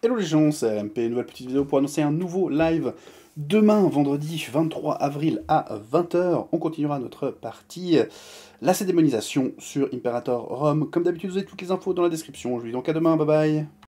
Hello les gens, c'est LMP, nouvelle petite vidéo pour annoncer un nouveau live demain, vendredi 23 avril à 20h. On continuera notre partie la cédémonisation sur Imperator Rome. Comme d'habitude, vous avez toutes les infos dans la description. Je vous dis donc à demain, bye bye